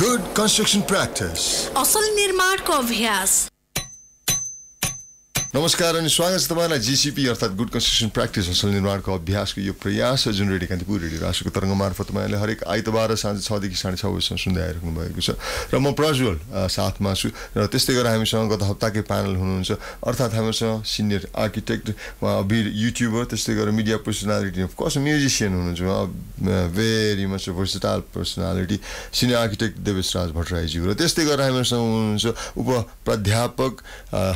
Good construction practice असल निर्माणको अभ्यास नमस्कार अनि स्वागत छ तपाईँलाई जिसिपी अर्थात् गुड कन्स्ट्रक्सन प्र्याक्टिस हसल निर्माणको अभ्यासको यो प्रयास जुन रेडियो कान्तिपुर रेडियो राष्ट्रको तरङ्ग मार्फत तपाईँले हरेक आइतबार साँझ छदेखि साढे छ बजीसम्म सुन्दै आइराख्नु भएको छ र म प्रज्वल साथमा छु र त्यस्तै गरेर हामीसँग गत हप्ताकै प्यानल हुनुहुन्छ अर्थात् हामीसँग सिनियर आर्किटेक्ट उहाँ युट्युबर त्यस्तै गरेर मिडिया पर्सनालिटी कस म्युजिसियन हुनुहुन्छ उहाँ very much versatile personality senior architect Devesh Raj भट्टराईज्यू र त्यस्तै गरेर हामीसँग हुनुहुन्छ उप प्राध्यापक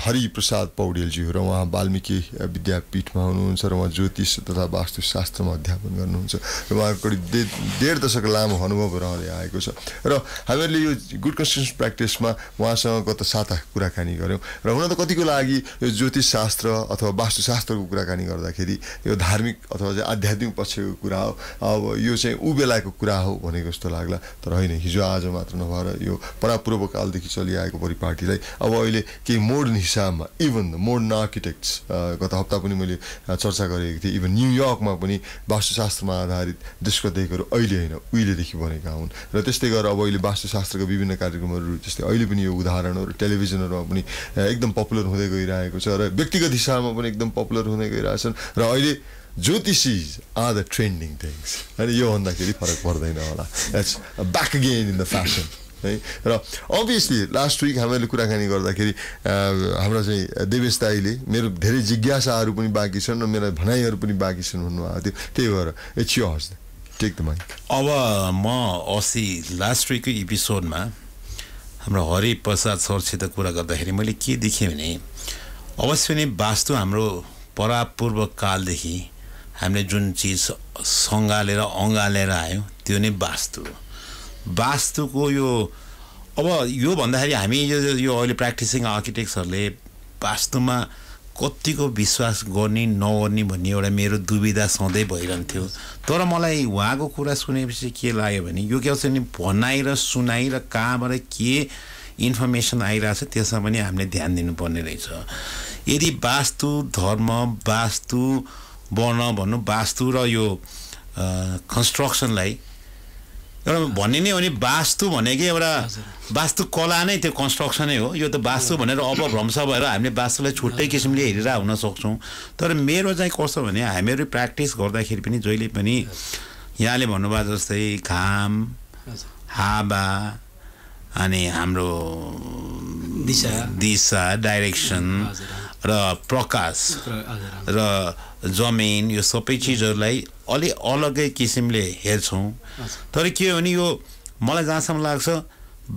हरिप्रसाद पौडेल पौडेलज्यू र उहाँ वाल्मिकी विद्यापीठमा हुनुहुन्छ र उहाँ ज्योतिष तथा वास्तुशास्त्रमा अध्यापन गर्नुहुन्छ र उहाँको करिब दे डेढ दशक लामो अनुभव रहँदै आएको छ र हामीहरूले यो गुड कन्स्टिट्युन्स प्र्याक्टिसमा उहाँसँग गत साता कुराकानी गऱ्यौँ र हुन त कतिको लागि यो ज्योतिष शास्त्र अथवा वास्तुशास्त्रको कुराकानी गर्दाखेरि यो धार्मिक अथवा चाहिँ आध्यात्मिक पक्षको कुरा हो अब यो चाहिँ ऊ बेलाको कुरा हो भनेको जस्तो लाग्ला तर होइन हिजो आज मात्र नभएर यो परापूर्वकालदेखि चलिआएको परिपाटीलाई अब अहिले केही मोडर्न हिसाबमा even the modern architects uh, गत हप्ता पनि मैले uh, चर्चा गरेको थिएँ इभन न्युयोर्कमा पनि वास्तुशास्त्रमा आधारित देखहरू अहिले होइन उहिलेदेखि बनेका हुन् र त्यस्तै गरेर अब अहिले वास्तुशास्त्रको विभिन्न कार्यक्रमहरू जस्तै अहिले पनि यो उदाहरणहरू टेलिभिजनहरूमा पनि uh, एकदम पपुलर हुँदै गइरहेको छ र व्यक्तिगत हिसाबमा पनि एकदम पपुलर हुँदै गइरहेछन् र अहिले ज्योतिषी आर द ट्रेन्डिङ थिङ्स अनि यो भन्दाखेरि फरक पर्दैन होला that's back again in the fashion है र अभियसली लास्ट विक हामीहरूले कुराकानी गर्दाखेरि हाम्रो चाहिँ देवेश दाईले मेरो धेरै जिज्ञासाहरू पनि बाँकी छन् र मेरा भनाइहरू पनि बाँकी छन् भन्नुभएको थियो त्यही भएर it's yours take the mic अब म अस्ति लास्ट विकको एपिसोडमा हाम्रो हरि प्रसाद सरसित कुरा गर्दाखेरि मैले के देखेँ भने अवश्य नै वास्तु हाम्रो परापूर्व कालदेखि हामीले जुन चिज सँगालेर अँगालेर आयौँ त्यो नै वास्तु हो वास्तुको यो अब यो भन्दाखेरि हामी यो यो अहिले प्र्याक्टिसिङ आर्किटेक्ट्सहरूले वास्तुमा कतिको विश्वास गर्ने नगर्ने भन्ने एउटा मेरो दुविधा सधैँ भइरहन्थ्यो तर मलाई उहाँको कुरा सुनेपछि के लाग्यो भने यो के आउँछ भने भनाइ र सुनाइ र कहाँबाट के इन्फर्मेसन आइरहेको छ त्यसमा पनि हामीले ध्यान दिनुपर्ने रहेछ यदि वास्तु धर्म वास्तु वर्ण भनौँ वास्तु र यो कन्स्ट्रक्सनलाई एउटा भन्ने नै हो नि वास्तु भनेकै एउटा वास्तु कला नै त्यो कन्स्ट्रक्सनै हो यो त वास्तु भनेर अब अपभ्रंश भएर हामीले वास्तुलाई छुट्टै किसिमले हेरेर हुन सक्छौँ तर मेरो चाहिँ कस्तो भने हामीहरू प्र्याक्टिस गर्दाखेरि पनि जहिले पनि यहाँले भन्नुभयो जस्तै घाम हावा अनि हाम्रो दिशा दिशा डाइरेक्सन र प्रकाश र जमिन यो सबै चिजहरूलाई अलि अलगै किसिमले हेर्छौँ तर के हो भने यो मलाई जहाँसम्म लाग्छ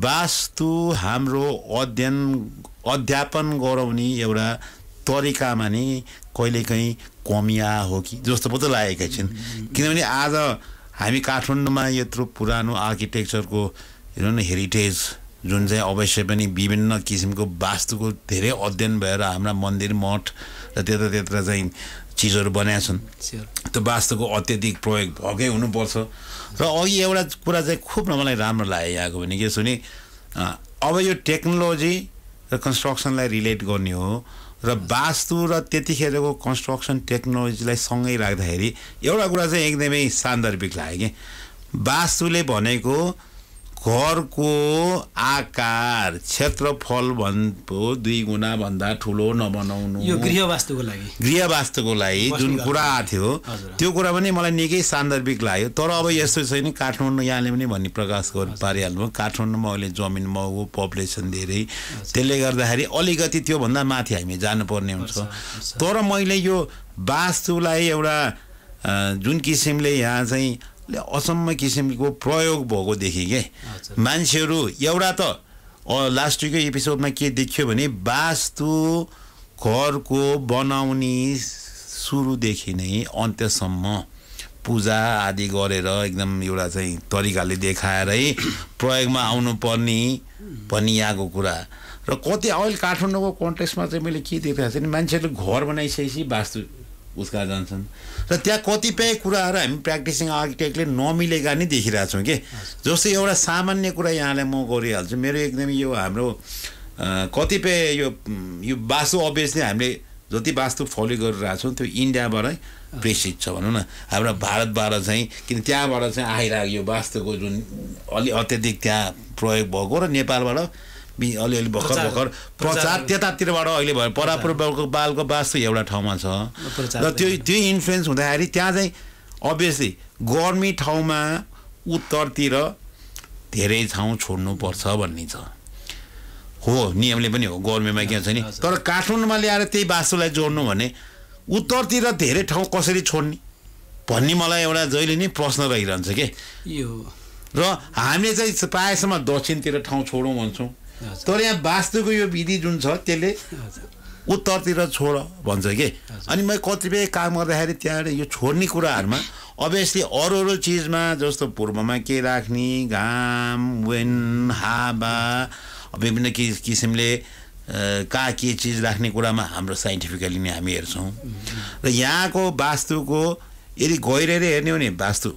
वास्तु हाम्रो अध्ययन अध्यापन गराउने एउटा तरिकामा नै कहिलेकाहीँ कमिया हो कि जस्तो पो त लागेका छिन् किनभने आज हामी काठमाडौँमा यत्रो पुरानो आर्किटेक्चरको हेरौँ न हेरिटेज जुन चाहिँ अवश्य पनि विभिन्न किसिमको वास्तुको धेरै अध्ययन भएर हाम्रा मन्दिर मठ र त्यत्र त्यत्र चाहिँ चिजहरू बनाएका छन् त्यो वास्तुको अत्यधिक प्रयोग भएकै हुनुपर्छ र अघि एउटा कुरा चाहिँ खुब मलाई राम्रो लाग्यो यहाँको भने के भने अब यो टेक्नोलोजी र कन्स्ट्रक्सनलाई रिलेट गर्ने हो र वास्तु र त्यतिखेरको कन्स्ट्रक्सन टेक्नोलोजीलाई सँगै राख्दाखेरि एउटा कुरा चाहिँ एकदमै सान्दर्भिक लाग्यो कि वास्तुले भनेको घरको आकार क्षेत्रफल भन्नु दुई गुणा भन्दा ठुलो नबनाउनु यो गृहवास्तुको लागि गृहवास्तुको लागि जुन कुरा आएको थियो त्यो कुरा पनि मलाई निकै सान्दर्भिक लाग्यो तर अब यस्तो छैन काठमाडौँ यहाँले पनि भन्ने प्रकाश पारिहाल्नु काठमाडौँमा अहिले जमिन महँगो पपुलेसन धेरै त्यसले गर्दाखेरि अलिकति त्योभन्दा माथि हामी जानुपर्ने हुन्छ तर मैले यो वास्तुलाई एउटा जुन किसिमले यहाँ चाहिँ ले असम्म किसिमको प्रयोग भएको देखेँ के मान्छेहरू एउटा त लास्ट विकै एपिसोडमा के देखियो भने वास्तु घरको बनाउने सुरुदेखि नै अन्त्यसम्म पूजा आदि गरेर एकदम एउटा चाहिँ तरिकाले देखाएरै प्रयोगमा आउनुपर्ने यहाँको कुरा र कति अहिले काठमाडौँको कन्टेक्समा चाहिँ मैले के देखाएको छु भने मान्छेहरूले घर बनाइसकेपछि वास्तु उसका जान्छन् र त्यहाँ कतिपय कुराहरू हामी प्र्याक्टिसिङ आर्किटेक्टले नमिलेका नै देखिरहेछौँ कि जस्तै एउटा सामान्य कुरा यहाँलाई म गरिहाल्छु मेरो एकदमै यो हाम्रो कतिपय यो यो वास्तु नै हामीले जति वास्तु फलो गरिरहेछौँ त्यो इन्डियाबाटै प्रेसित छ भनौँ न हाम्रो भारतबाट चाहिँ किन त्यहाँबाट चाहिँ आइरहेको यो वास्तुको जुन अलि अत्यधिक त्यहाँ प्रयोग भएको र नेपालबाट अलिअलि भर्खर भर्खर प्रचार त्यतातिरबाट अहिले भयो परापूर्वको बालको बास चाहिँ एउटा ठाउँमा छ र त्यो त्यो इन्फ्लुएन्स हुँदाखेरि त्यहाँ चाहिँ अभियसली गर्मी ठाउँमा उत्तरतिर धेरै ठाउँ छोड्नुपर्छ भन्ने छ हो नियमले पनि हो गर्मीमा के छ नि तर काठमाडौँमा ल्याएर त्यही बासुलाई जोड्नु भने उत्तरतिर धेरै ठाउँ कसरी छोड्ने भन्ने मलाई एउटा जहिले नै प्रश्न रहिरहन्छ के र हामीले चाहिँ प्रायःसम्म दक्षिणतिर ठाउँ छोडौँ भन्छौँ तर यहाँ वास्तुको यो विधि जुन छ त्यसले उत्तरतिर छोड भन्छ कि अनि मैले कतिपय काम गर्दाखेरि त्यहाँबाट यो छोड्ने कुराहरूमा अभियसली अरू अरू चिजमा जस्तो पूर्वमा के राख्ने घाम वेन हावा विभिन्न कि किसिमले कहाँ के चिज राख्ने कुरामा हाम्रो साइन्टिफिकली नै हामी हेर्छौँ र यहाँको वास्तुको यदि गहिरेर हेर्ने हो नि वास्तु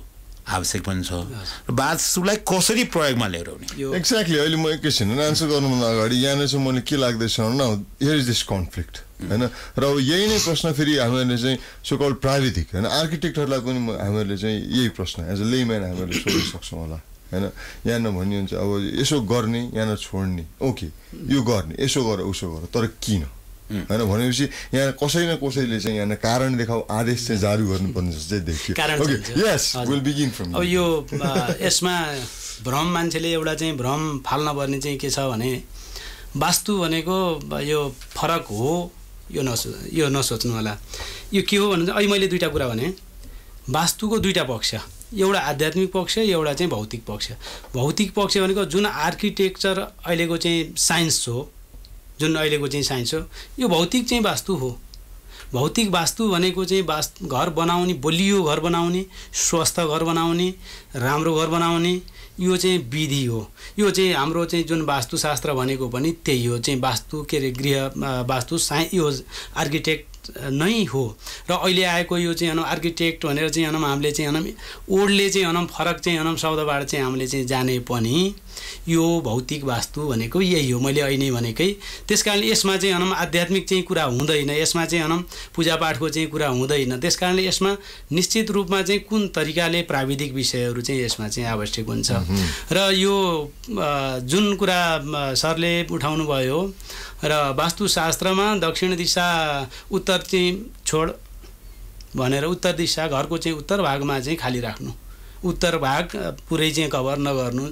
आवश्यक पनि छ र कसरी प्रयोगमा लिएर आउने एक्ज्याक्टली अहिले म एकैछिन एन्सर गर्नुभन्दा अगाडि यहाँनिर चाहिँ मैले के लाग्दैछ न हियर इज दिस कन्फ्लिक्ट होइन र यही नै प्रश्न फेरि हामीहरूले चाहिँ सो सोकल प्राविधिक होइन आर्किटेक्टहरूलाई पनि हामीहरूले चाहिँ यही प्रश्न एज अ लेम्यान हामीहरूले सोध्न सक्छौँ होला होइन यहाँ भनिन्छ अब यसो गर्ने यहाँ छोड्ने ओके यो गर्ने यसो गर उसो गर तर किन होइन भनेपछि यहाँ कसै न कसैले चाहिँ यहाँ कारण देखाउ आदेश चाहिँ जारी गर्नुपर्ने जस्तो चाहिँ देखियो विल बिगिन फ्रम अब यो यसमा भ्रम मान्छेले एउटा चाहिँ भ्रम फाल्न चाहिँ के छ भने वास्तु भनेको यो फरक हो यो नसो यो नसोच्नु होला यो के हो भने अहिले मैले दुईवटा कुरा भने वास्तुको दुईवटा पक्ष एउटा आध्यात्मिक पक्ष एउटा चाहिँ भौतिक पक्ष भौतिक पक्ष भनेको जुन आर्किटेक्चर अहिलेको चाहिँ साइन्स हो जुन अहिलेको चाहिँ साइन्स हो यो भौतिक चाहिँ वास्तु हो भौतिक वास्तु भनेको चाहिँ वास् घर बनाउने बलियो घर बनाउने स्वस्थ घर बनाउने राम्रो घर बनाउने यो चाहिँ विधि हो यो चाहिँ हाम्रो चाहिँ जुन वास्तुशास्त्र भनेको पनि त्यही हो चाहिँ वास्तु के अरे गृह वास्तु साइ यो आर्किटेक्ट नै हो र अहिले आएको यो चाहिँ हेर्नु आर्किटेक्ट भनेर चाहिँ हेर्नु हामीले चाहिँ हेर्नु ओडले चाहिँ भनौँ फरक चाहिँ हेर्नु शब्दबाट चाहिँ हामीले चाहिँ जाने पनि यो भौतिक वास्तु भनेको यही हो मैले अहिले भनेकै त्यस कारणले यसमा चाहिँ हेर्नु आध्यात्मिक चाहिँ कुरा हुँदैन यसमा चाहिँ हेर्नु पूजापाठको चाहिँ कुरा हुँदैन त्यस कारणले यसमा निश्चित रूपमा चाहिँ कुन तरिकाले प्राविधिक विषयहरू चाहिँ यसमा चाहिँ आवश्यक हुन्छ र यो जुन कुरा सरले उठाउनुभयो र वास्तुशास्त्रमा दक्षिण दिशा उत्तर चाहिँ छोड भनेर उत्तर दिशा घरको चाहिँ उत्तर भागमा चाहिँ खाली राख्नु उत्तर भाग पुरै चाहिँ कभर नगर्नु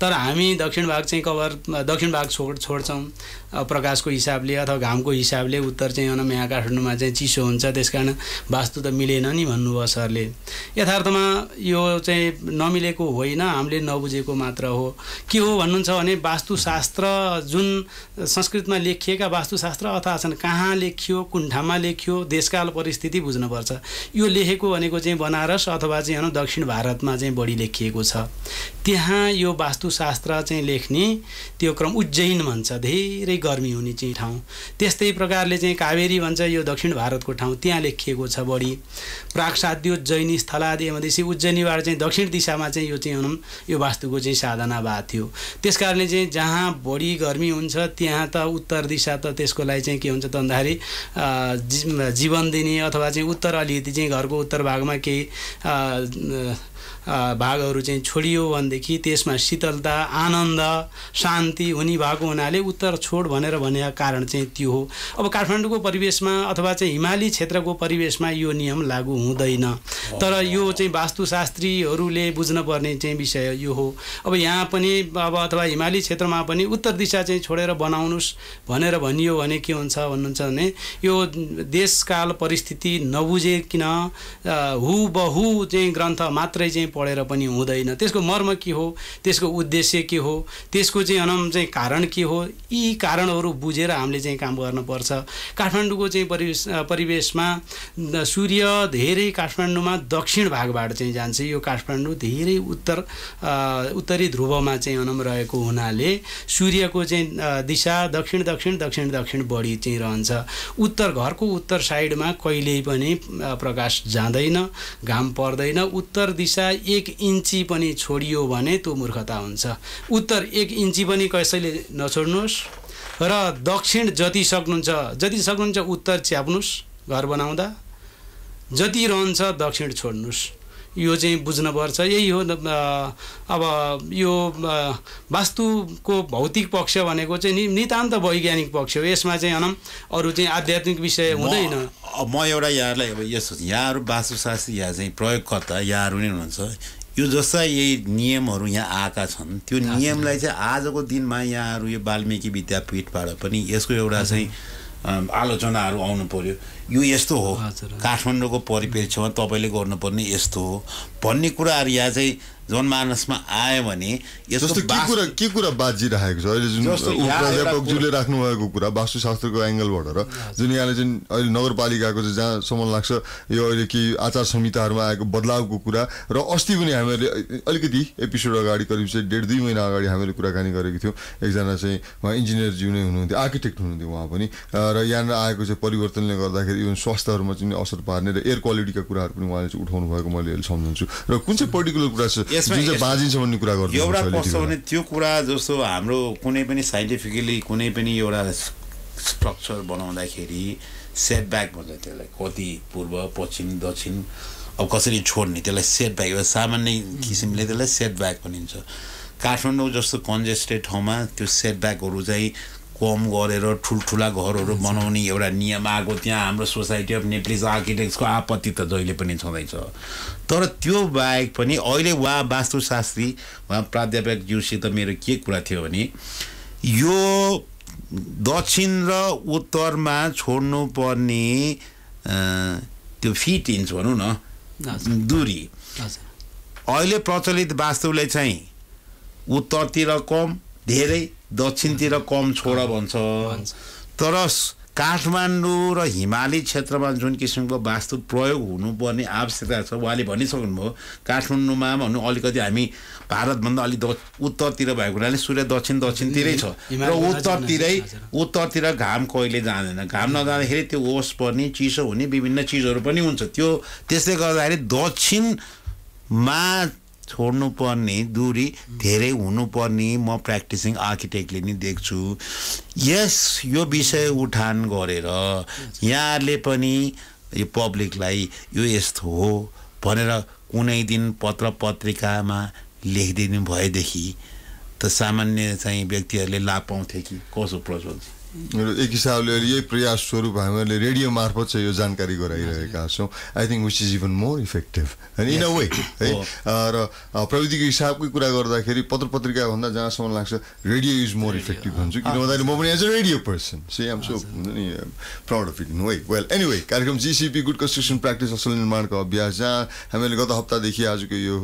तर हामी दक्षिण भाग चाहिँ कभर दक्षिण भाग छोड छोड्छौँ प्रकाशको हिसाबले अथवा घामको हिसाबले उत्तर चाहिँ अनम यहाँ काठमाडौँमा चाहिँ चिसो हुन्छ त्यस कारण वास्तु त मिलेन नि भन्नुभयो सरले यथार्थमा यो चाहिँ नमिलेको होइन हामीले नबुझेको मात्र हो के हो भन्नुहुन्छ भने वास्तुशास्त्र जुन संस्कृतमा लेखिएका वास्तुशास्त्र अथवा छन् कहाँ लेखियो कुन ठाउँमा लेखियो देशकाल परिस्थिति बुझ्नुपर्छ यो लेखेको भनेको चाहिँ बनारस अथवा चाहिँ होइन दक्षिण भारतमा चाहिँ बढी लेखिएको छ त्यहाँ यो वास्तु ऋतुशास्त्र चाहिँ लेख्ने त्यो क्रम उज्जैन भन्छ धेरै गर्मी हुने चाहिँ ठाउँ त्यस्तै प्रकारले चाहिँ कावेरी भन्छ यो दक्षिण भारतको ठाउँ त्यहाँ लेखिएको छ बढी प्राक्साद्यो जैनी स्थलादि मधेसी उज्जैनीबाट चाहिँ दक्षिण दिशामा चाहिँ यो चाहिँ भनौँ यो वास्तुको चाहिँ साधना भएको थियो त्यस कारणले चाहिँ जहाँ बढी गर्मी हुन्छ त्यहाँ त उत्तर दिशा त त्यसको लागि चाहिँ के हुन्छ त भन्दाखेरि जीवन दिने अथवा चाहिँ उत्तर अलिकति चाहिँ घरको उत्तर भागमा केही भागहरू चाहिँ छोडियो भनेदेखि त्यसमा शीतलता आनन्द शान्ति हुने भएको हुनाले उत्तर छोड भनेर भनेको कारण चाहिँ त्यो हो अब काठमाडौँको परिवेशमा अथवा चाहिँ हिमाली क्षेत्रको परिवेशमा यो नियम लागु हुँदैन तर यो चाहिँ वास्तुशास्त्रीहरूले बुझ्नुपर्ने चाहिँ विषय यो हो अब यहाँ पनि अब अथवा हिमाली क्षेत्रमा पनि उत्तर दिशा चाहिँ छोडेर बनाउनुहोस् भनेर भनियो भने के हुन्छ भन्नुहुन्छ भने यो देशकाल परिस्थिति नबुझिकन हु बहु चाहिँ ग्रन्थ मात्रै कसैलाई चाहिँ पढेर पनि हुँदैन त्यसको मर्म के हो त्यसको उद्देश्य के हो त्यसको चाहिँ अनम चाहिँ कारण के हो यी कारणहरू बुझेर हामीले चाहिँ काम गर्नुपर्छ काठमाडौँको चाहिँ परिवेश परिवेशमा सूर्य धेरै काठमाडौँमा दक्षिण भागबाट चाहिँ जान्छ यो काठमाडौँ धेरै उत्तर उत्तरी ध्रुवमा चाहिँ अनम रहेको हुनाले सूर्यको चाहिँ दिशा दक्षिण दक्षिण दक्षिण दक्षिण बढी चाहिँ रहन्छ उत्तर घरको उत्तर साइडमा कहिल्यै पनि प्रकाश जाँदैन घाम पर्दैन उत्तर दिशा एक इन्ची पनि छोडियो भने त्यो मूर्खता हुन्छ उत्तर एक इन्ची पनि कसैले नछोड्नुहोस् र दक्षिण जति सक्नुहुन्छ जति सक्नुहुन्छ उत्तर च्याप्नुहोस् घर बनाउँदा जति रहन्छ दक्षिण छोड्नुहोस् यो चाहिँ बुझ्नुपर्छ यही हो अब यो वास्तुको भौतिक पक्ष भनेको चाहिँ नि नितान्त वैज्ञानिक पक्ष हो यसमा चाहिँ अनम अरू चाहिँ आध्यात्मिक विषय हुँदैन म एउटा यहाँहरूलाई अब यस्तो यहाँहरू वास्तुशास्त्री यहाँ चाहिँ प्रयोगकर्ता यहाँहरू नै हुनुहुन्छ यो जस्ता यही नियमहरू यहाँ आएका छन् त्यो नियमलाई चाहिँ आजको दिनमा यहाँहरू यो वाल्मिकी विद्यापीठबाट पनि यसको एउटा चाहिँ आलोचनाहरू आउनु पऱ्यो यो यस्तो हो काठमाडौँको परिप्रेक्ष्यमा तपाईँले गर्नुपर्ने यस्तो हो भन्ने कुराहरू यहाँ चाहिँ जनमानसमा आयो भने जस्तो के कुरा के कुरा बाजिरहेको छ अहिले जुन प्राध्यापकज्यूले राख्नुभएको कुरा वास्तुशास्त्रको एङ्गलबाट र जुन यहाँले जुन अहिले नगरपालिकाको चाहिँ जहाँसम्म लाग्छ यो अहिले केही आचार संहिताहरूमा आएको बदलावको कुरा र अस्ति पनि हामीहरूले अलिकति एपिसोड अगाडि करिब चाहिँ डेढ दुई महिना अगाडि हामीले कुराकानी गरेको थियौँ एकजना चाहिँ उहाँ इन्जिनियरज्यू नै हुनुहुन्थ्यो आर्किटेक्ट हुनुहुन्थ्यो उहाँ पनि र यहाँनिर आएको चाहिँ परिवर्तनले गर्दाखेरि इभन स्वास्थ्यहरूमा चाहिँ असर पार्ने र एयर क्वालिटीका कुराहरू पनि उहाँले चाहिँ उठाउनु भएको मैले अहिले सम्झन्छु र कुन चाहिँ पर्टिकुलर कुरा छ जुन चाहिँ बाँझिन्छ भन्ने कुरा गर्नु एउटा कस्तो भने त्यो कुरा जस्तो हाम्रो कुनै पनि साइन्टिफिकली कुनै पनि एउटा स्ट्रक्चर बनाउँदाखेरि सेटब्याक भन्छ त्यसलाई कति पूर्व पश्चिम दक्षिण अब कसरी छोड्ने त्यसलाई सेटब्याक एउटा सामान्य किसिमले त्यसलाई सेटब्याक भनिन्छ काठमाडौँ जस्तो कन्जेस्टेड ठाउँमा त्यो सेटब्याकहरू चाहिँ कम गरेर ठुल्ठुला घरहरू बनाउने एउटा नियम आएको त्यहाँ हाम्रो सोसाइटी अफ नेप्लिज आर्किटेक्ट्सको आपत्ति त जहिले पनि छँदैछ तर त्यो बाहेक पनि अहिले वा वास्तुशास्त्री वा प्राध्यापकज्यूसित मेरो के कुरा थियो भने यो दक्षिण र उत्तरमा छोड्नुपर्ने त्यो फिट इन्च भनौँ न दुरी अहिले प्रचलित वास्तुले चाहिँ उत्तरतिर कम धेरै दक्षिणतिर कम छोड भन्छ तर काठमाडौँ र हिमाली क्षेत्रमा जुन किसिमको वास्तु प्रयोग हुनुपर्ने आवश्यकता छ उहाँले भनिसक्नुभयो काठमाडौँमा भन्नु अलिकति हामी भारतभन्दा अलिक द उत्तरतिर भएको हुनाले सूर्य दक्षिण दक्षिणतिरै छ र उत्तरतिरै उत्तरतिर घाम कहिले जाँदैन घाम नजाँदाखेरि त्यो ओस पर्ने चिसो हुने विभिन्न चिजहरू पनि हुन्छ त्यो त्यसले गर्दाखेरि दक्षिणमा छोड्नुपर्ने दुरी धेरै हुनुपर्ने म प्र्याक्टिसिङ आर्किटेक्टले नि देख्छु यस यो विषय उठान गरेर यहाँले पनि यो पब्लिकलाई यो यस्तो हो भनेर कुनै दिन पत्र पत्रिकामा लेखिदिनु भएदेखि त सामान्य चाहिँ व्यक्तिहरूले लाभ पाउँथे कि कसो प्रज्वलजी एक हिसाबले अहिले यही प्रयास स्वरूप हामीहरूले रेडियो मार्फत चाहिँ यो जानकारी गराइरहेका छौँ I think which is even more effective होइन इन अ वे है र प्रविधिको हिसाबकै कुरा गर्दाखेरि पत्र पत्रिकाभन्दा जहाँसम्म लाग्छ रेडियो इज मोर इफेक्टिभ भन्छु ah. किन भन्दाखेरि म पनि as a radio person so am so proud of it in way well way कार्यक्रम जिसिपी गुड कन्स्ट्रक्सन प्र्याक्टिस असल निर्माणको अभ्यास जहाँ हामीले गत हप्तादेखि आजको यो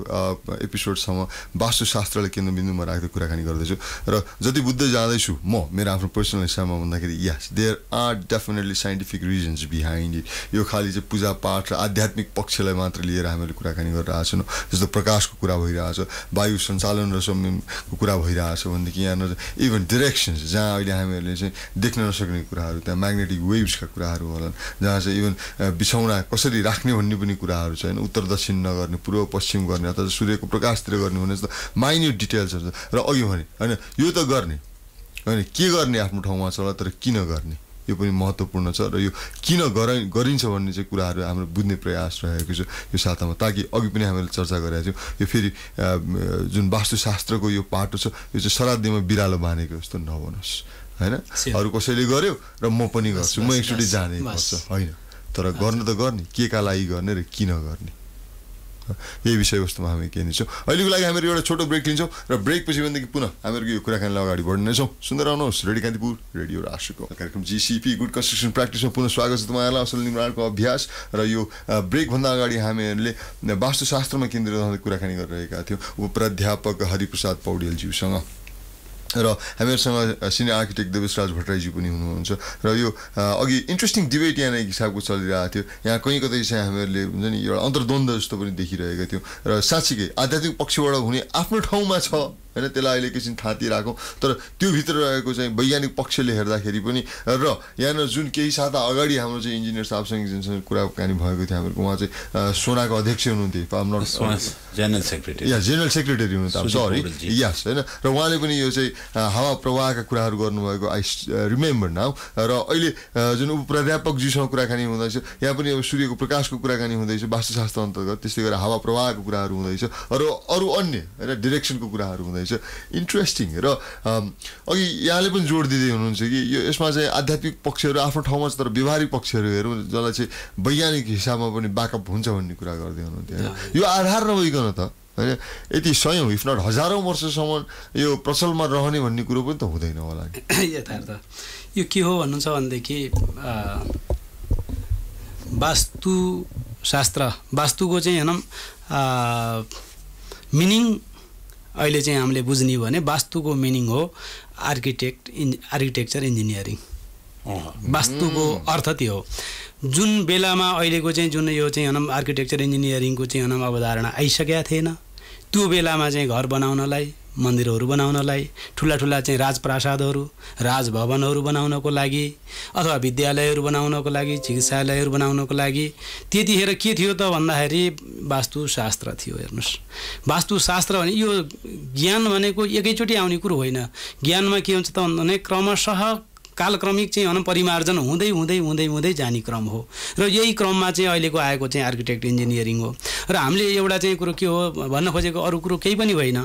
एपिसोडसम्म वास्तुशास्त्रलाई केन्द्रबिन्दुमा राख्दै कुराकानी गर्दैछु र जति बुझ्दै जाँदैछु म मेरो आफ्नो पर्सनल हिसाबमा भन्दाखेरि yes there are definitely scientific reasons behind it यो खालि चाहिँ पूजापाठ र आध्यात्मिक पक्षलाई मात्र लिएर हामीले कुराकानी गरिरहेको छैनौँ जस्तो प्रकाशको कुरा भइरहेछ वायु सञ्चालन र संयमको कुरा भइरहेछ भनेदेखि यहाँनिर इभन डिरेक्सन्स जहाँ अहिले हामीहरूले चाहिँ देख्न नसक्ने कुराहरू त्यहाँ म्याग्नेटिक वेभ्सका कुराहरू होलान् जहाँ चाहिँ इभन बिछौना कसरी राख्ने भन्ने पनि कुराहरू छ होइन उत्तर दक्षिण नगर्ने पूर्व पश्चिम गर्ने अथवा सूर्यको प्रकाशतिर गर्ने भने जस्तो माइन्युट डिटेल्सहरू छ र अघि भने होइन यो त गर्ने होइन के गर्ने आफ्नो ठाउँमा छ तर किन गर्ने यो पनि महत्त्वपूर्ण छ र यो किन गर गरिन्छ भन्ने चाहिँ कुराहरू हाम्रो बुझ्ने प्रयास रहेको छ यो सातामा ताकि अघि पनि हामीले चर्चा गरेका थियौँ यो फेरि जुन वास्तुशास्त्रको यो पाटो छ यो चाहिँ शराद्धीमा बिरालो बाँधेको जस्तो नभनोस् होइन अरू कसैले गर्यो र म पनि गर्छु म एकचोटि जाने गर्छु होइन तर गर्न त गर्ने के का लागि गर्ने र किन गर्ने यही विषयवस्तुमा हामी केही नै छौँ अहिलेको लागि हामीहरू एउटा छोटो ब्रेक लिन्छौँ र ब्रेक ब्रेकपछि भनेदेखि पुनः हामीहरूको यो कुराकानीलाई अगाडि बढ्नेछौँ सुन्दर आउनुहोस् रेडियो कान्तिपुर रेडियो राष्ट्रको कार्यक्रम जिसिपी गुड कन्स्ट्रक्सन प्र्याक्टिसमा पुनः स्वागत छ तपाईँहरूलाई असल निर्माणको अभ्यास र यो ब्रेकभन्दा अगाडि हामीहरूले वास्तुशास्त्रमा केन्द्रित कुराकानी गरिरहेका थियौँ उप प्राध्यापक हरिप्रसाद पौडेलज्यूसँग र हामीहरूसँग सिनियर आर्किटेक्ट देवेश राज भट्टराईजी पनि हुनुहुन्छ र यो अघि इन्ट्रेस्टिङ डिबेट यहाँ हिसाबको चलिरहेको थियो यहाँ कहीँ कतै चाहिँ हामीहरूले हुन्छ नि एउटा अन्तर्द्वन्द जस्तो पनि देखिरहेका थियौँ र साँच्चीकै आध्यात्मिक पक्षबाट हुने आफ्नो ठाउँमा छ होइन त्यसलाई अहिले एकैछिन थाँती राखौँ तर त्योभित्र रहेको चाहिँ वैज्ञानिक पक्षले हेर्दाखेरि पनि र यहाँनिर जुन केही साता अगाडि हाम्रो चाहिँ इन्जिनियर साहबसँग जुनसँग कुराकानी भएको थियो हाम्रो उहाँ चाहिँ सोनाको अध्यक्ष हुनुहुन्थ्यो जेनरल सेक्रेटरी या जेनरल सेक्रेटरी हुनुहुन्छ सरी यस होइन र उहाँले पनि यो चाहिँ हावा प्रवाहका कुराहरू गर्नुभएको आई रिमेम्बर नाउ र अहिले जुन उपप्राध्यापकजीसँग कुराकानी हुँदैछ यहाँ पनि अब सूर्यको प्रकाशको कुराकानी हुँदैछ वास्तुशास्त्र अन्तर्गत त्यस्तै गरेर हावा प्रवाहको कुराहरू हुँदैछ र अरू अन्य होइन डिरेक्सनको कुराहरू हुँदैछ रहेछ इन्ट्रेस्टिङ र अघि यहाँले पनि जोड दिँदै हुनुहुन्छ कि यो यसमा चाहिँ आध्यात्मिक पक्षहरू आफ्नो ठाउँमा तर व्यवहारिक पक्षहरू हेरौँ जसलाई चाहिँ वैज्ञानिक हिसाबमा पनि ब्याकअप हुन्छ भन्ने कुरा गर्दै हुनुहुन्थ्यो होइन यो आधार नभइकन त होइन यति सयौँ इफ नट हजारौँ वर्षसम्म यो प्रचलमा रहने भन्ने कुरो पनि त हुँदैन होला यथार्थ यो के हो भन्नुहुन्छ भनेदेखि वास्तुशास्त्र वास्तुको चाहिँ हेरौँ मिनिङ अहिले चाहिँ हामीले बुझ्ने भने वास्तुको मिनिङ हो आर्किटेक्ट इन् आर्किटेक्चर इन्जिनियरिङ वास्तुको अर्थ त्यो हो जुन बेलामा अहिलेको चाहिँ जुन यो चाहिँ भनौँ आर्किटेक्चर इन्जिनियरिङको चाहिँ भनौँ अवधारणा आइसकेका थिएन त्यो बेलामा चाहिँ घर बनाउनलाई मन्दिरहरू बनाउनलाई ठुला ठुला चाहिँ राजप्रासादहरू राजभवनहरू बनाउनको लागि अथवा विद्यालयहरू बनाउनको लागि चिकित्सालयहरू बनाउनको लागि त्यतिखेर के थियो त भन्दाखेरि वास्तुशास्त्र थियो हेर्नुहोस् वास्तुशास्त्र भने यो ज्ञान भनेको एकैचोटि आउने कुरो होइन ज्ञानमा के हुन्छ त भन्दा क्रमशः कालक्रमिक चाहिँ भनौँ परिमार्जन हुँदै हुँदै हुँदै हुँदै जाने क्रम हो र यही क्रममा चाहिँ अहिलेको आएको चाहिँ आर्किटेक्ट इन्जिनियरिङ हो र हामीले एउटा चाहिँ कुरो के हो भन्न खोजेको अरू कुरो केही पनि होइन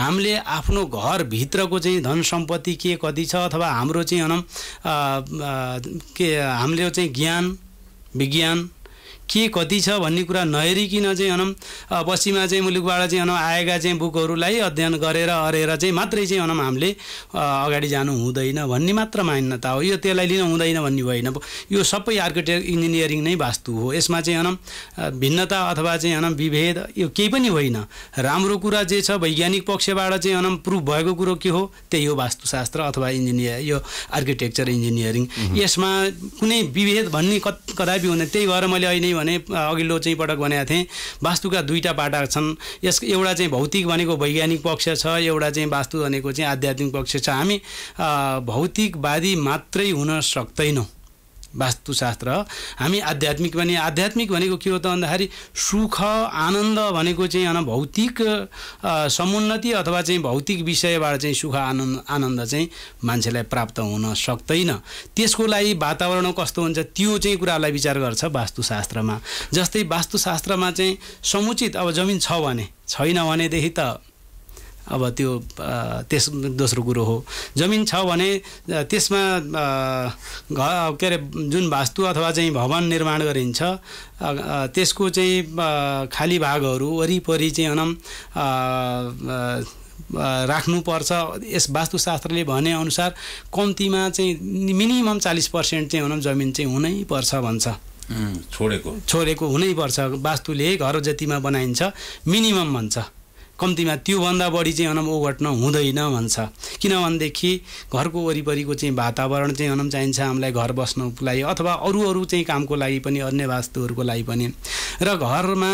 हामीले आफ्नो घरभित्रको चाहिँ धन सम्पत्ति के कति छ अथवा हाम्रो चाहिँ भनौँ के हामीले चाहिँ ज्ञान विज्ञान के कति छ भन्ने कुरा नहेरिकन चाहिँ भनौँ पश्चिमा चाहिँ मुलुकबाट चाहिँ भनौँ आएका चाहिँ बुकहरूलाई अध्ययन गरेर हरेर चाहिँ मात्रै चाहिँ भनौँ हामीले अगाडि जानु हुँदैन भन्ने मात्र मान्यता हो यो त्यसलाई लिन हुँदैन भन्ने होइन यो सबै आर्किटेक्ट इन्जिनियरिङ नै वास्तु हो यसमा चाहिँ भनौँ भिन्नता अथवा चाहिँ भनौँ विभेद यो केही पनि होइन राम्रो कुरा जे छ वैज्ञानिक पक्षबाट चाहिँ भनौँ प्रुफ भएको कुरो के हो त्यही हो वास्तुशास्त्र अथवा इन्जिनियर यो आर्किटेक्चर इन्जिनियरिङ यसमा कुनै विभेद भन्ने कदापि हुँदैन त्यही भएर मैले अहिले भने अघिल्लो चाहिँ पटक भनेको थिएँ वास्तुका दुईवटा पाटा छन् यस एउटा चाहिँ भौतिक भनेको वैज्ञानिक पक्ष छ एउटा चाहिँ वास्तु भनेको चाहिँ आध्यात्मिक पक्ष छ हामी भौतिकवादी मात्रै हुन सक्दैनौँ वास्तुशास्त्र हामी आध्यात्मिक भने आध्यात्मिक भनेको के हो त भन्दाखेरि सुख आनन्द भनेको चाहिँ होइन भौतिक समुन्नति अथवा चाहिँ भौतिक विषयबाट चाहिँ सुख आनन्द आनन्द चाहिँ मान्छेलाई प्राप्त हुन सक्दैन त्यसको लागि वातावरण कस्तो हुन्छ त्यो चाहिँ कुरालाई विचार गर्छ वास्तुशास्त्रमा जस्तै वास्तुशास्त्रमा चाहिँ समुचित अब जमिन छ भने छैन भनेदेखि त अब त्यो त्यस दोस्रो कुरो हो जमिन छ भने त्यसमा घर के अरे जुन वास्तु अथवा चाहिँ भवन निर्माण गरिन्छ त्यसको चाहिँ खाली भागहरू वरिपरि चाहिँ अनम राख्नुपर्छ यस वास्तुशास्त्रले भनेअनुसार कम्तीमा चाहिँ मिनिमम चालिस पर्सेन्ट चाहिँ भनौँ जमिन चाहिँ हुनैपर्छ भन्छ छोडेको छोडेको हुनैपर्छ वास्तुले घर जतिमा बनाइन्छ मिनिमम भन्छ कम्तीमा त्योभन्दा बढी चाहिँ अनम ओघट्न हुँदैन भन्छ किनभनेदेखि घरको वरिपरिको चाहिँ वातावरण चाहिँ अनम चाहिन्छ हामीलाई घर बस्नको लागि अथवा अरू अरू चाहिँ कामको लागि पनि अन्य वास्तुहरूको लागि पनि र घरमा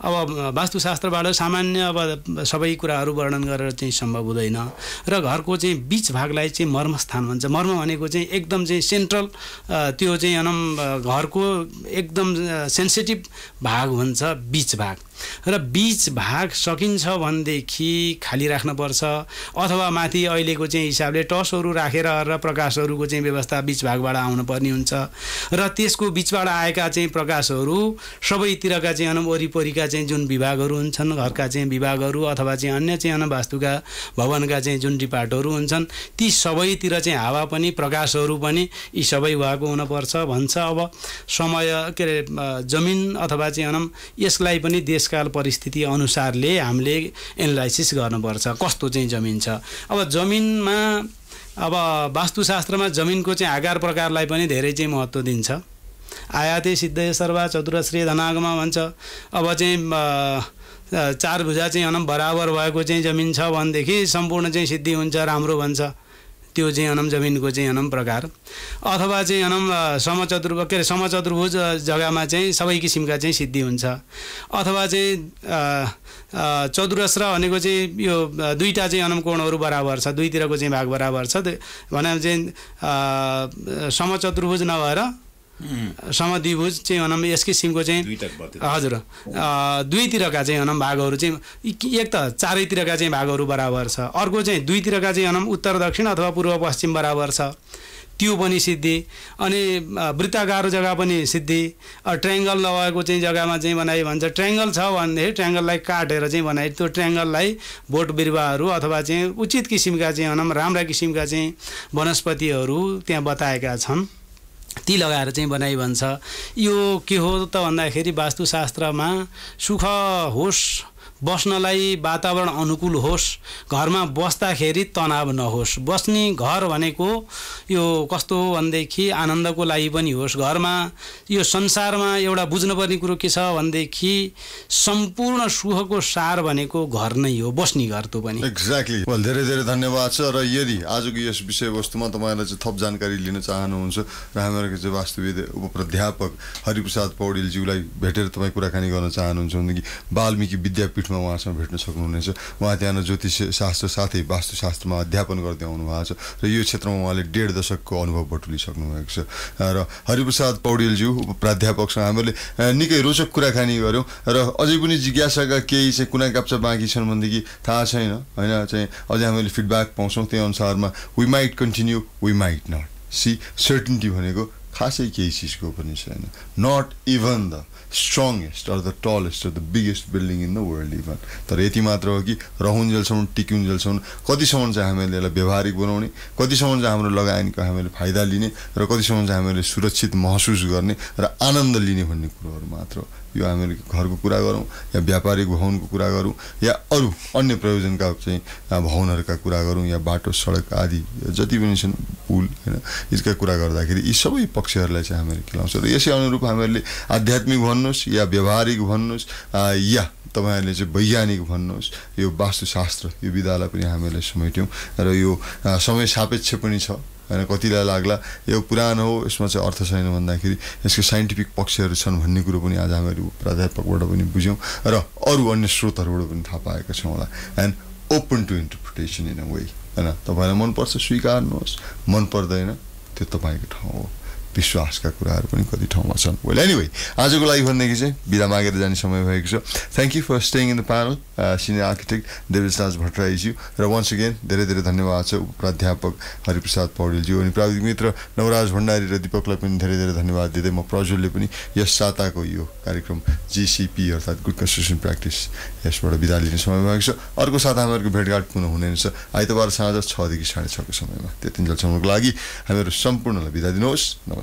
अब वास्तुशास्त्रबाट सामान्य अब सबै कुराहरू वर्णन गरेर चाहिँ सम्भव हुँदैन र घरको चाहिँ बिच भागलाई चाहिँ मर्मस्थान भन्छ मर्म भनेको चाहिँ एकदम चाहिँ सेन्ट्रल त्यो चाहिँ अनम घरको एकदम सेन्सिटिभ भाग हुन्छ बिच भाग र बिच भाग सकिन्छ भनेदेखि खाली राख्नुपर्छ अथवा माथि अहिलेको चाहिँ हिसाबले टसहरू राखेर र प्रकाशहरूको चाहिँ व्यवस्था बिच भागबाट आउनुपर्ने हुन्छ र त्यसको बिचबाट आएका चाहिँ प्रकाशहरू सबैतिरका चाहिँ अनम वरिपरिका चाहिँ जुन विभागहरू हुन्छन् घरका चाहिँ विभागहरू अथवा चाहिँ अन्य चाहिँ वास्तुका भवनका चाहिँ जुन डिपार्टहरू हुन्छन् ती सबैतिर चाहिँ हावा पनि प्रकाशहरू पनि यी सबै भएको हुनुपर्छ भन्छ अब समय के अरे जमिन अथवा चाहिँ भनौँ यसलाई पनि देशकाल परिस्थिति अनुसारले हामीले एनालाइसिस गर्नुपर्छ कस्तो चाहिँ जमिन छ अब जमिनमा अब वास्तुशास्त्रमा जमिनको चाहिँ आकार प्रकारलाई पनि धेरै चाहिँ महत्त्व दिन्छ आयाते सिद्धय सर्वा चतुरश्री धनागमा भन्छ अब चाहिँ चार भुजा चाहिँ अनम बराबर भएको चाहिँ जमिन छ भनेदेखि सम्पूर्ण चाहिँ सिद्धि हुन्छ राम्रो भन्छ त्यो चाहिँ अनम जमिनको चाहिँ अनम प्रकार अथवा चाहिँ अनम समचतुर् के अरे समचतुर्भुज जग्गामा चाहिँ सबै किसिमका चाहिँ सिद्धि हुन्छ अथवा चाहिँ चतुरस्र भनेको चाहिँ यो दुईवटा चाहिँ अनम कोणहरू बराबर छ दुईतिरको चाहिँ भाग बराबर छ भने चाहिँ समचतुर्भुज नभएर समद्विभुज चाहिँ भनौँ यस किसिमको चाहिँ हजुर दुईतिरका चाहिँ भनौँ भागहरू चाहिँ एक त चारैतिरका चाहिँ भागहरू बराबर छ अर्को चाहिँ दुईतिरका चाहिँ भनौँ उत्तर दक्षिण अथवा पूर्व पश्चिम बराबर छ त्यो पनि सिद्धि अनि वृत्ताकार जग्गा पनि सिद्धि ट्रेङ्गल नभएको चाहिँ जग्गामा चाहिँ बनायो भन्छ ट्रायङ्गल छ भनेदेखि ट्रेङ्गललाई काटेर चाहिँ बनायो त्यो ट्रेङ्गललाई बोट बिरुवाहरू अथवा चाहिँ उचित किसिमका चाहिँ भनौँ राम्रा किसिमका चाहिँ वनस्पतिहरू त्यहाँ बताएका छन् ती लगाएर चाहिँ बनाइ भन्छ यो के हो त भन्दाखेरि वास्तुशास्त्रमा सुख होस् बस्नलाई वातावरण अनुकूल होस् घरमा बस्दाखेरि तनाव नहोस् बस्ने घर भनेको यो कस्तो भनेदेखि आनन्दको लागि पनि होस् घरमा यो संसारमा एउटा बुझ्नुपर्ने कुरो के छ भनेदेखि सम्पूर्ण सुखको सार भनेको घर नै हो बस्ने घर त पनि एक्ज्याक्टली well, धेरै धेरै धन्यवाद छ र यदि आजको यस विषयवस्तुमा तपाईँहरूलाई चाहिँ थप जानकारी लिन चाहनुहुन्छ र हामीहरूको चाहिँ वास्तुविद उप प्राध्यापक हरिप्रसाद पौडेलज्यूलाई भेटेर तपाईँ कुराकानी गर्न चाहनुहुन्छ भनेदेखि वाल्मिकी विद्यापीठ पाठमा उहाँसँग भेट्न सक्नुहुनेछ उहाँ त्यहाँ ज्योतिष शास्त्र साथै वास्तुशास्त्रमा अध्यापन गर्दै आउनु भएको छ र यो क्षेत्रमा उहाँले डेढ दशकको अनुभव बटुलिसक्नु भएको छ र हरिप्रसाद पौडेलज्यू प्राध्यापकसँग हामीले निकै रोचक कुराकानी गऱ्यौँ र अझै पनि जिज्ञासाका केही चाहिँ कुना काप्चा बाँकी छन् भनेदेखि थाहा छैन होइन चाहिँ अझै हामीले फिडब्याक पाउँछौँ त्यही अनुसारमा we might continue we might not see certainty भनेको खासै केही चिजको पनि छैन not even the strongest or the tallest or the biggest building in the world even तर यति मात्र हो कि रहन्जेलसम्म टिक्युन्जेलसम्म कतिसम्म चाहिँ हामीले यसलाई व्यवहारिक बनाउने कतिसम्म चाहिँ हाम्रो लगानीको हामीले फाइदा लिने र कतिसम्म चाहिँ हामीले सुरक्षित महसुस गर्ने र आनन्द लिने भन्ने कुरोहरू मात्र हो यो हामीले घरको कुरा गरौँ या व्यापारिक भवनको कुरा गरौँ या अरू अन्य प्रयोजनका चाहिँ भवनहरूका कुरा गरौँ या बाटो सडक आदि जति पनि छन् पुल होइन यसका कुरा गर्दाखेरि यी सबै पक्षहरूलाई चाहिँ हामीले खेलाउँछ र यसै अनुरूप हामीहरूले आध्यात्मिक भवन भन्नुहोस् या व्यवहारिक भन्नुहोस् या तपाईँहरूले चाहिँ वैज्ञानिक भन्नुहोस् यो वास्तुशास्त्र यो विधालाई पनि हामीहरूले समेट्यौँ र यो समय सापेक्ष पनि छ होइन कतिलाई लाग्ला यो पुरानो हो यसमा चाहिँ अर्थ छैन भन्दाखेरि यसको साइन्टिफिक पक्षहरू छन् भन्ने कुरो पनि आज हामीहरू प्राध्यापकबाट पनि बुझ्यौँ र अरू अन्य स्रोतहरूबाट पनि थाहा पाएका छौँ होला and open to interpretation in a way होइन तपाईँलाई मनपर्छ स्वीकार्नुहोस् मन पर्दैन त्यो तपाईँको ठाउँ हो विश्वासका कुराहरू पनि कति ठाउँमा छन् वेल एनिवे आजको लागि भनेदेखि चाहिँ बिदा मागेर जाने समय भएको छ thank you for staying in the panel senior architect Devraj Bhattaraijyu र वान्स अगेन धेरै धेरै धन्यवाद छ प्राध्यापक हरिप्रसाद पौडेलज्यू अनि प्राविधिक मित्र नवराज भण्डारी र दिपकलाई पनि धेरै धेरै धन्यवाद दिँदै म प्रज्वलले पनि यस साताको यो कार्यक्रम जिसिपी अर्थात् गुड कन्स्ट्रक्सन प्र्याक्टिस यसबाट बिदा लिने समय भएको छ अर्को साता हामीहरूको भेटघाट पुनः हुने रहेछ आइतबार साँझ छदेखि साढे छको समयमा त्यति जेलसम्मको लागि हामीहरू सम्पूर्णलाई बिदा दिनुहोस्